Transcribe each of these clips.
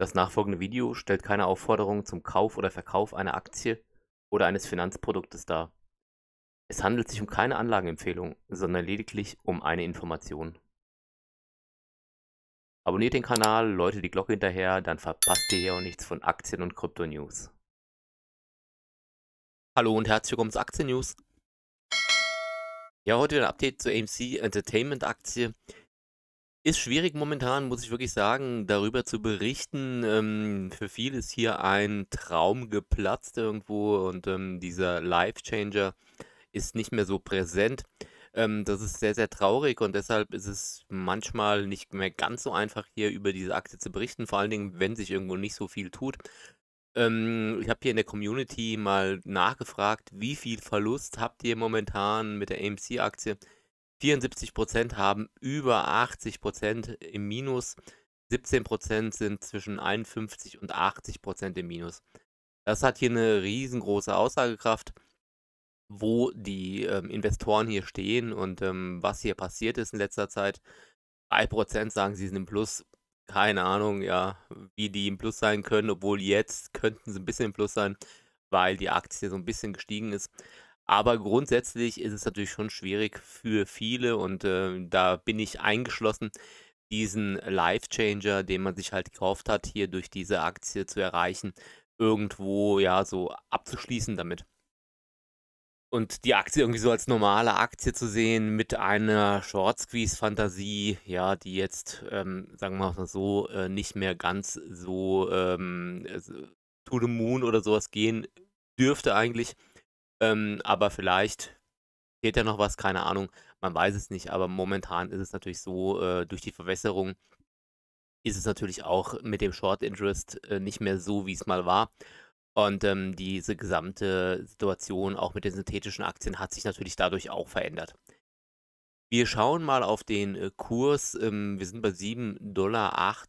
Das nachfolgende Video stellt keine Aufforderung zum Kauf oder Verkauf einer Aktie oder eines Finanzproduktes dar. Es handelt sich um keine Anlageempfehlung, sondern lediglich um eine Information. Abonniert den Kanal, läutet die Glocke hinterher, dann verpasst ihr hier auch nichts von Aktien und Krypto News. Hallo und herzlich willkommen zu Aktien News. Ja, heute ein Update zur AMC Entertainment Aktie. Ist schwierig momentan, muss ich wirklich sagen, darüber zu berichten. Ähm, für viele ist hier ein Traum geplatzt irgendwo und ähm, dieser Life-Changer ist nicht mehr so präsent. Ähm, das ist sehr, sehr traurig und deshalb ist es manchmal nicht mehr ganz so einfach, hier über diese Aktie zu berichten, vor allen Dingen, wenn sich irgendwo nicht so viel tut. Ähm, ich habe hier in der Community mal nachgefragt, wie viel Verlust habt ihr momentan mit der AMC-Aktie? 74 haben über 80 im Minus. 17 sind zwischen 51 und 80 im Minus. Das hat hier eine riesengroße Aussagekraft, wo die ähm, Investoren hier stehen und ähm, was hier passiert ist in letzter Zeit. 3 sagen, sie sind im Plus. Keine Ahnung, ja, wie die im Plus sein können, obwohl jetzt könnten sie ein bisschen im Plus sein, weil die Aktie so ein bisschen gestiegen ist. Aber grundsätzlich ist es natürlich schon schwierig für viele und äh, da bin ich eingeschlossen, diesen Life-Changer, den man sich halt gekauft hat, hier durch diese Aktie zu erreichen, irgendwo ja so abzuschließen damit. Und die Aktie irgendwie so als normale Aktie zu sehen mit einer Short-Squeeze-Fantasie, ja, die jetzt, ähm, sagen wir mal so, äh, nicht mehr ganz so ähm, also, to the moon oder sowas gehen dürfte eigentlich ähm, aber vielleicht fehlt ja noch was, keine Ahnung. Man weiß es nicht, aber momentan ist es natürlich so, äh, durch die Verwässerung ist es natürlich auch mit dem Short Interest äh, nicht mehr so, wie es mal war. Und ähm, diese gesamte Situation auch mit den synthetischen Aktien hat sich natürlich dadurch auch verändert. Wir schauen mal auf den äh, Kurs. Ähm, wir sind bei 7,58 Dollar,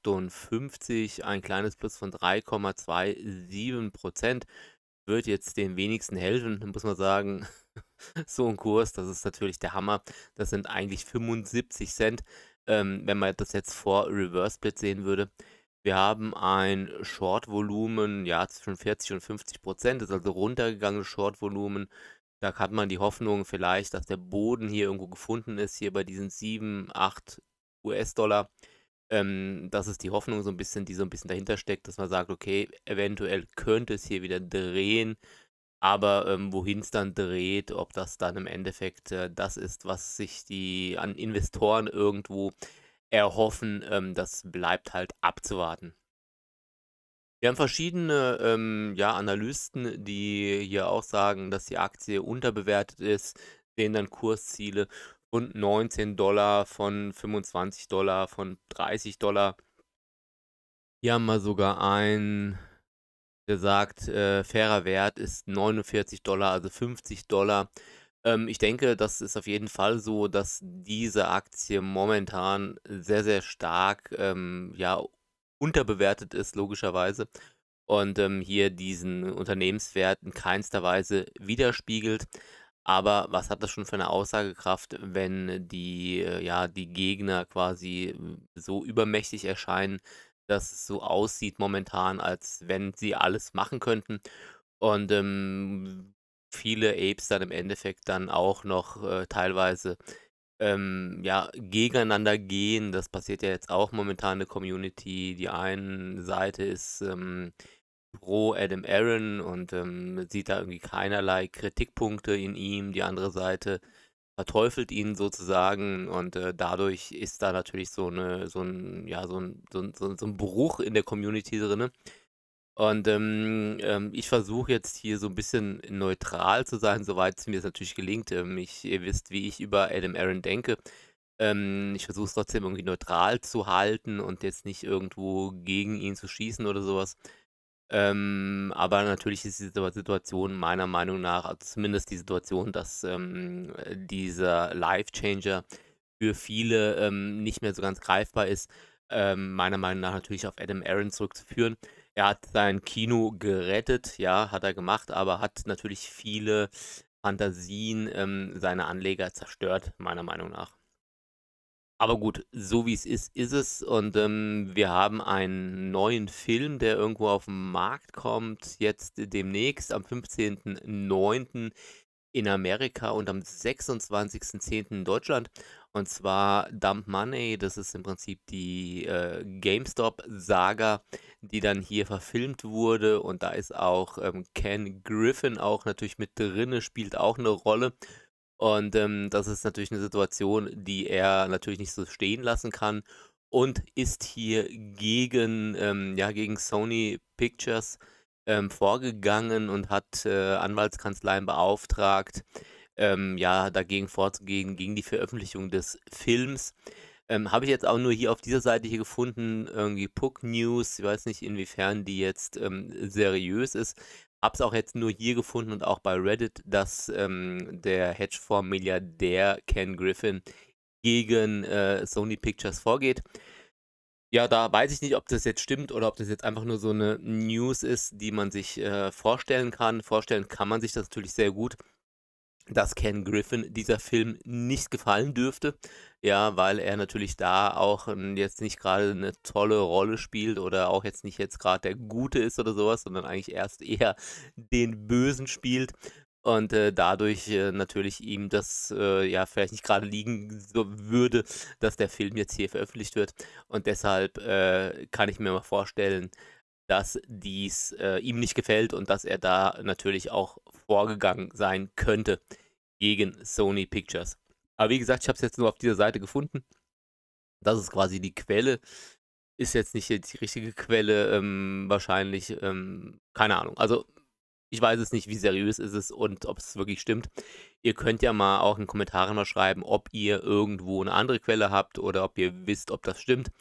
ein kleines Plus von 3,27 Prozent wird jetzt den wenigsten helfen, muss man sagen. so ein Kurs, das ist natürlich der Hammer. Das sind eigentlich 75 Cent, ähm, wenn man das jetzt vor Reverse Split sehen würde. Wir haben ein Short-Volumen, ja, zwischen 40 und 50 Prozent, ist also runtergegangenes Short-Volumen. Da hat man die Hoffnung vielleicht, dass der Boden hier irgendwo gefunden ist, hier bei diesen 7, 8 US-Dollar. Ähm, das ist die Hoffnung so ein bisschen, die so ein bisschen dahinter steckt, dass man sagt, okay, eventuell könnte es hier wieder drehen, aber ähm, wohin es dann dreht, ob das dann im Endeffekt äh, das ist, was sich die an Investoren irgendwo erhoffen, ähm, das bleibt halt abzuwarten. Wir haben verschiedene ähm, ja, Analysten, die hier auch sagen, dass die Aktie unterbewertet ist, sehen dann Kursziele und 19 Dollar, von 25 Dollar, von 30 Dollar. Hier haben wir sogar einen, der sagt, äh, fairer Wert ist 49 Dollar, also 50 Dollar. Ähm, ich denke, das ist auf jeden Fall so, dass diese Aktie momentan sehr, sehr stark ähm, ja, unterbewertet ist, logischerweise. Und ähm, hier diesen Unternehmenswert in keinster Weise widerspiegelt. Aber was hat das schon für eine Aussagekraft, wenn die, äh, ja, die Gegner quasi äh, so übermächtig erscheinen, dass es so aussieht momentan, als wenn sie alles machen könnten. Und ähm, viele Apes dann im Endeffekt dann auch noch äh, teilweise ähm, ja, gegeneinander gehen. Das passiert ja jetzt auch momentan in der Community. Die eine Seite ist ähm, pro Adam Aaron und ähm, sieht da irgendwie keinerlei Kritikpunkte in ihm. Die andere Seite verteufelt ihn sozusagen und äh, dadurch ist da natürlich so eine, so ein, ja, so ein, so ein, so ein Bruch in der Community drin. Und ähm, ähm, ich versuche jetzt hier so ein bisschen neutral zu sein, soweit es mir natürlich gelingt. Ähm, ich, ihr wisst, wie ich über Adam Aaron denke. Ähm, ich versuche es trotzdem irgendwie neutral zu halten und jetzt nicht irgendwo gegen ihn zu schießen oder sowas. Ähm, aber natürlich ist die Situation meiner Meinung nach, also zumindest die Situation, dass ähm, dieser Life-Changer für viele ähm, nicht mehr so ganz greifbar ist, ähm, meiner Meinung nach natürlich auf Adam Aaron zurückzuführen. Er hat sein Kino gerettet, ja, hat er gemacht, aber hat natürlich viele Fantasien ähm, seiner Anleger zerstört, meiner Meinung nach. Aber gut, so wie es ist, ist es. Und ähm, wir haben einen neuen Film, der irgendwo auf den Markt kommt, jetzt demnächst am 15.09. in Amerika und am 26.10. in Deutschland. Und zwar Dump Money, das ist im Prinzip die äh, GameStop-Saga, die dann hier verfilmt wurde. Und da ist auch ähm, Ken Griffin auch natürlich mit drinne, spielt auch eine Rolle. Und ähm, das ist natürlich eine Situation, die er natürlich nicht so stehen lassen kann und ist hier gegen, ähm, ja, gegen Sony Pictures ähm, vorgegangen und hat äh, Anwaltskanzleien beauftragt, ähm, ja, dagegen vorzugehen, gegen die Veröffentlichung des Films. Ähm, habe ich jetzt auch nur hier auf dieser Seite hier gefunden, irgendwie Puck News, ich weiß nicht, inwiefern die jetzt ähm, seriös ist, es auch jetzt nur hier gefunden und auch bei Reddit, dass ähm, der Hedgefonds-Milliardär Ken Griffin gegen äh, Sony Pictures vorgeht. Ja, da weiß ich nicht, ob das jetzt stimmt oder ob das jetzt einfach nur so eine News ist, die man sich äh, vorstellen kann. Vorstellen kann man sich das natürlich sehr gut dass Ken Griffin dieser Film nicht gefallen dürfte. Ja, weil er natürlich da auch ähm, jetzt nicht gerade eine tolle Rolle spielt oder auch jetzt nicht jetzt gerade der Gute ist oder sowas, sondern eigentlich erst eher den Bösen spielt. Und äh, dadurch äh, natürlich ihm das äh, ja vielleicht nicht gerade liegen würde, dass der Film jetzt hier veröffentlicht wird. Und deshalb äh, kann ich mir mal vorstellen, dass dies äh, ihm nicht gefällt und dass er da natürlich auch vorgegangen sein könnte gegen Sony Pictures. Aber wie gesagt, ich habe es jetzt nur auf dieser Seite gefunden. Das ist quasi die Quelle. Ist jetzt nicht die richtige Quelle, ähm, wahrscheinlich, ähm, keine Ahnung. Also ich weiß es nicht, wie seriös ist es und ob es wirklich stimmt. Ihr könnt ja mal auch in den Kommentaren mal schreiben, ob ihr irgendwo eine andere Quelle habt oder ob ihr wisst, ob das stimmt.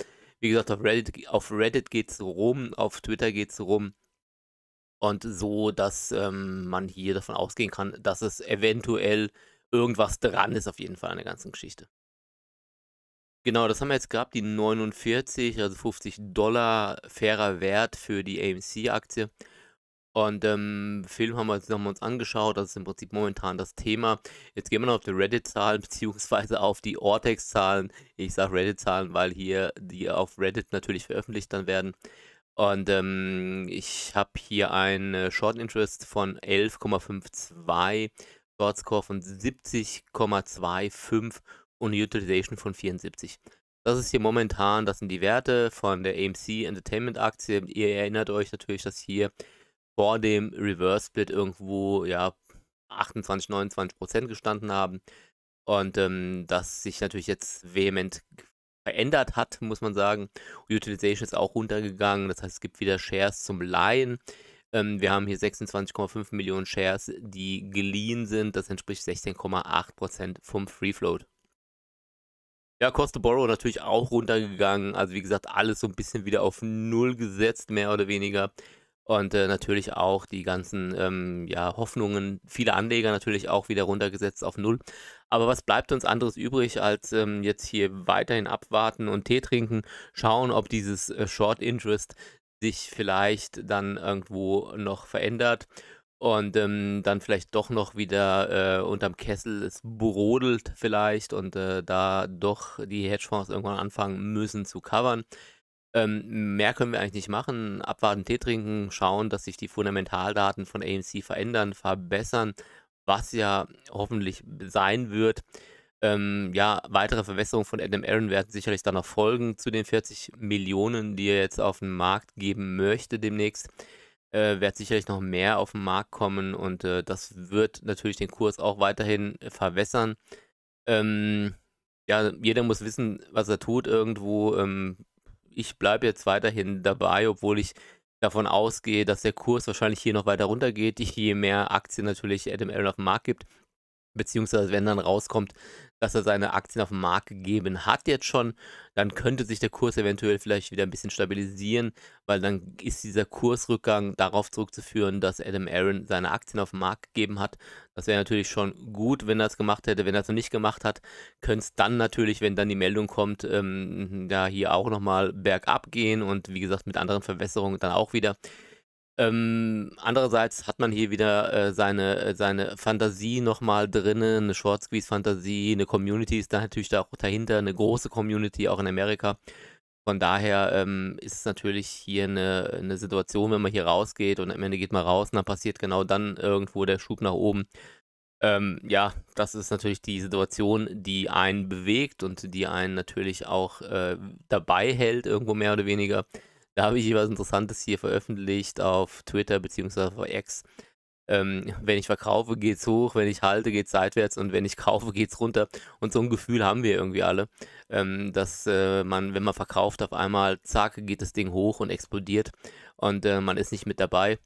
Wie gesagt, auf Reddit, auf Reddit geht's rum, auf Twitter geht es rum. Und so, dass ähm, man hier davon ausgehen kann, dass es eventuell irgendwas dran ist, auf jeden Fall an der ganzen Geschichte. Genau, das haben wir jetzt gehabt, die 49, also 50 Dollar fairer Wert für die AMC-Aktie. Und ähm, Film haben wir, uns- haben wir angeschaut, das ist im Prinzip momentan das Thema. Jetzt gehen wir noch auf die Reddit-Zahlen, beziehungsweise auf die Ortex-Zahlen. Ich sage Reddit-Zahlen, weil hier die auf Reddit natürlich veröffentlicht dann werden. Und ähm, ich habe hier ein Short Interest von 11,52, Short Score von 70,25 und Utilization von 74. Das ist hier momentan, das sind die Werte von der AMC Entertainment Aktie. Ihr erinnert euch natürlich, dass hier vor dem Reverse Split irgendwo ja 28, 29 Prozent gestanden haben. Und ähm, das sich natürlich jetzt vehement verändert hat, muss man sagen. Utilization ist auch runtergegangen, das heißt, es gibt wieder Shares zum Leihen. Ähm, wir haben hier 26,5 Millionen Shares, die geliehen sind. Das entspricht 16,8% Prozent vom Free Float. Ja, Cost to Borrow natürlich auch runtergegangen. Also wie gesagt, alles so ein bisschen wieder auf Null gesetzt, mehr oder weniger. Und äh, natürlich auch die ganzen ähm, ja, Hoffnungen vieler Anleger natürlich auch wieder runtergesetzt auf Null. Aber was bleibt uns anderes übrig, als ähm, jetzt hier weiterhin abwarten und Tee trinken, schauen, ob dieses äh, Short Interest sich vielleicht dann irgendwo noch verändert und ähm, dann vielleicht doch noch wieder äh, unterm Kessel es brodelt vielleicht und äh, da doch die Hedgefonds irgendwann anfangen müssen zu covern. Ähm, mehr können wir eigentlich nicht machen. Abwarten, Tee trinken, schauen, dass sich die Fundamentaldaten von AMC verändern, verbessern, was ja hoffentlich sein wird. Ähm, ja, weitere Verbesserungen von Adam Aaron werden sicherlich dann noch folgen zu den 40 Millionen, die er jetzt auf den Markt geben möchte demnächst. Äh, wird sicherlich noch mehr auf den Markt kommen und äh, das wird natürlich den Kurs auch weiterhin verwässern. Ähm, ja, jeder muss wissen, was er tut irgendwo. Ähm, ich bleibe jetzt weiterhin dabei, obwohl ich davon ausgehe, dass der Kurs wahrscheinlich hier noch weiter runter geht, je mehr Aktien natürlich Adam Allen auf dem Markt gibt, beziehungsweise wenn dann rauskommt, dass er seine Aktien auf den Markt gegeben hat jetzt schon, dann könnte sich der Kurs eventuell vielleicht wieder ein bisschen stabilisieren, weil dann ist dieser Kursrückgang darauf zurückzuführen, dass Adam Aaron seine Aktien auf den Markt gegeben hat. Das wäre natürlich schon gut, wenn er es gemacht hätte. Wenn er es noch nicht gemacht hat, könnte es dann natürlich, wenn dann die Meldung kommt, ähm, ja hier auch nochmal bergab gehen und wie gesagt mit anderen Verwässerungen dann auch wieder. Ähm, andererseits hat man hier wieder äh, seine, äh, seine Fantasie nochmal drinnen, eine Short Squeeze Fantasie, eine Community ist da natürlich da auch dahinter, eine große Community auch in Amerika. Von daher ähm, ist es natürlich hier eine, eine Situation, wenn man hier rausgeht und am Ende geht man raus und dann passiert genau dann irgendwo der Schub nach oben. Ähm, ja, das ist natürlich die Situation, die einen bewegt und die einen natürlich auch äh, dabei hält, irgendwo mehr oder weniger. Da habe ich was Interessantes hier veröffentlicht auf Twitter bzw. auf X. Ähm, wenn ich verkaufe, geht es hoch, wenn ich halte, geht es seitwärts und wenn ich kaufe, geht es runter. Und so ein Gefühl haben wir irgendwie alle, ähm, dass äh, man, wenn man verkauft, auf einmal, zack, geht das Ding hoch und explodiert und äh, man ist nicht mit dabei.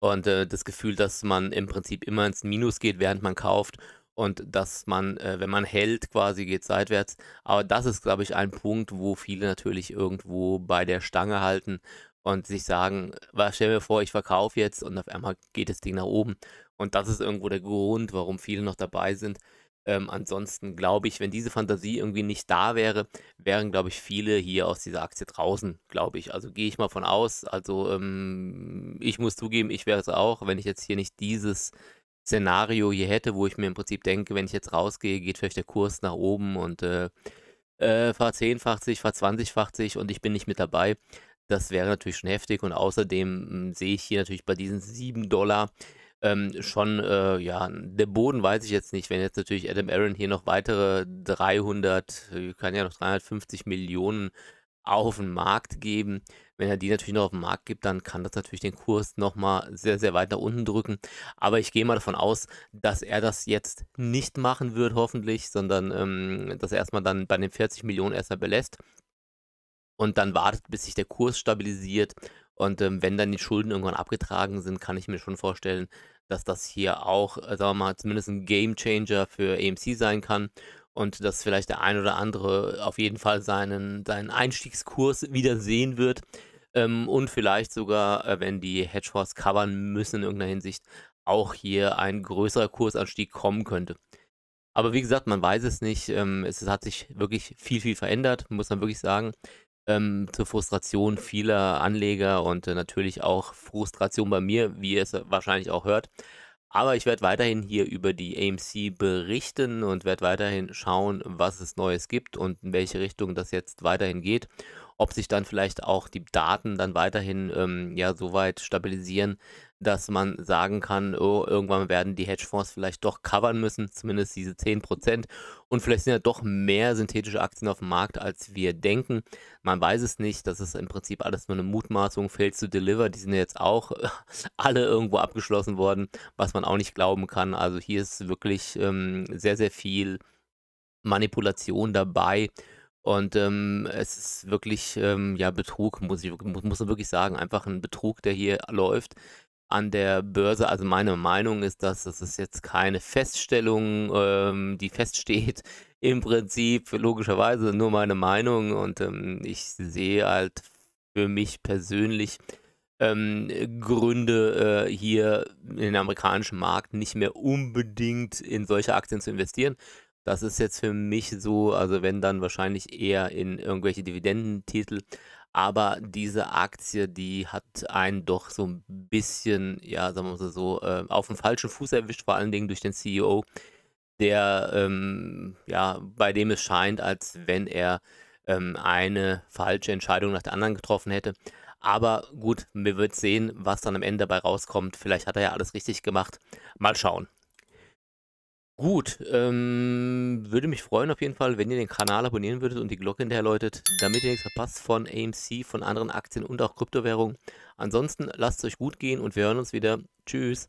Und äh, das Gefühl, dass man im Prinzip immer ins Minus geht, während man kauft und dass man, äh, wenn man hält, quasi geht seitwärts. Aber das ist, glaube ich, ein Punkt, wo viele natürlich irgendwo bei der Stange halten und sich sagen, stell mir vor, ich verkaufe jetzt und auf einmal geht das Ding nach oben. Und das ist irgendwo der Grund, warum viele noch dabei sind. Ähm, ansonsten glaube ich, wenn diese Fantasie irgendwie nicht da wäre, wären, glaube ich, viele hier aus dieser Aktie draußen, glaube ich. Also gehe ich mal von aus. Also ähm, ich muss zugeben, ich wäre es auch, wenn ich jetzt hier nicht dieses Szenario hier hätte, wo ich mir im Prinzip denke, wenn ich jetzt rausgehe, geht vielleicht der Kurs nach oben und äh, äh, verzehnfacht sich, verzwanzigfacht sich und ich bin nicht mit dabei. Das wäre natürlich schon heftig und außerdem mh, hm, sehe ich hier natürlich bei diesen 7 Dollar ähm, schon, äh, ja, der Boden weiß ich jetzt nicht, wenn jetzt natürlich Adam Aaron hier noch weitere 300, äh, kann ja noch 350 Millionen auf den Markt geben. Wenn er die natürlich noch auf den Markt gibt, dann kann das natürlich den Kurs nochmal sehr, sehr weit nach unten drücken. Aber ich gehe mal davon aus, dass er das jetzt nicht machen wird, hoffentlich, sondern ähm, dass er erstmal dann bei den 40 Millionen erstmal belässt und dann wartet, bis sich der Kurs stabilisiert. Und ähm, wenn dann die Schulden irgendwann abgetragen sind, kann ich mir schon vorstellen, dass das hier auch, äh, sagen wir mal, zumindest ein Game Changer für AMC sein kann und dass vielleicht der ein oder andere auf jeden Fall seinen, seinen Einstiegskurs wieder sehen wird. Ähm, und vielleicht sogar, äh, wenn die Hedgehogs covern müssen in irgendeiner Hinsicht, auch hier ein größerer Kursanstieg kommen könnte. Aber wie gesagt, man weiß es nicht. Ähm, es, es hat sich wirklich viel, viel verändert, muss man wirklich sagen. Ähm, zur Frustration vieler Anleger und äh, natürlich auch Frustration bei mir, wie ihr es wahrscheinlich auch hört. Aber ich werde weiterhin hier über die AMC berichten und werde weiterhin schauen, was es Neues gibt und in welche Richtung das jetzt weiterhin geht ob sich dann vielleicht auch die Daten dann weiterhin ähm, ja soweit stabilisieren, dass man sagen kann, oh, irgendwann werden die Hedgefonds vielleicht doch covern müssen, zumindest diese 10%. Und vielleicht sind ja doch mehr synthetische Aktien auf dem Markt, als wir denken. Man weiß es nicht, das ist im Prinzip alles nur eine Mutmaßung. Fails to deliver, die sind ja jetzt auch alle irgendwo abgeschlossen worden, was man auch nicht glauben kann. Also hier ist wirklich ähm, sehr, sehr viel Manipulation dabei. Und ähm, es ist wirklich, ähm, ja, Betrug, muss ich muss, man wirklich sagen. Einfach ein Betrug, der hier läuft an der Börse. Also meine Meinung ist, dass das ist jetzt keine Feststellung, ähm, die feststeht. Im Prinzip, logischerweise, nur meine Meinung. Und ähm, ich sehe halt für mich persönlich ähm, Gründe, äh, hier in den amerikanischen Markt nicht mehr unbedingt in solche Aktien zu investieren. Das ist jetzt für mich so, also wenn dann wahrscheinlich eher in irgendwelche Dividendentitel. Aber diese Aktie, die hat einen doch so ein bisschen, ja, sagen wir mal so, äh, auf dem falschen Fuß erwischt, vor allen Dingen durch den CEO, der, ähm, ja, bei dem es scheint, als wenn er ähm, eine falsche Entscheidung nach der anderen getroffen hätte. Aber gut, wir wird sehen, was dann am Ende dabei rauskommt. Vielleicht hat er ja alles richtig gemacht. Mal schauen. Gut, ähm, würde mich freuen auf jeden Fall, wenn ihr den Kanal abonnieren würdet und die Glocke hinterherläutet, damit ihr nichts verpasst von AMC, von anderen Aktien und auch Kryptowährungen. Ansonsten lasst es euch gut gehen und wir hören uns wieder. Tschüss.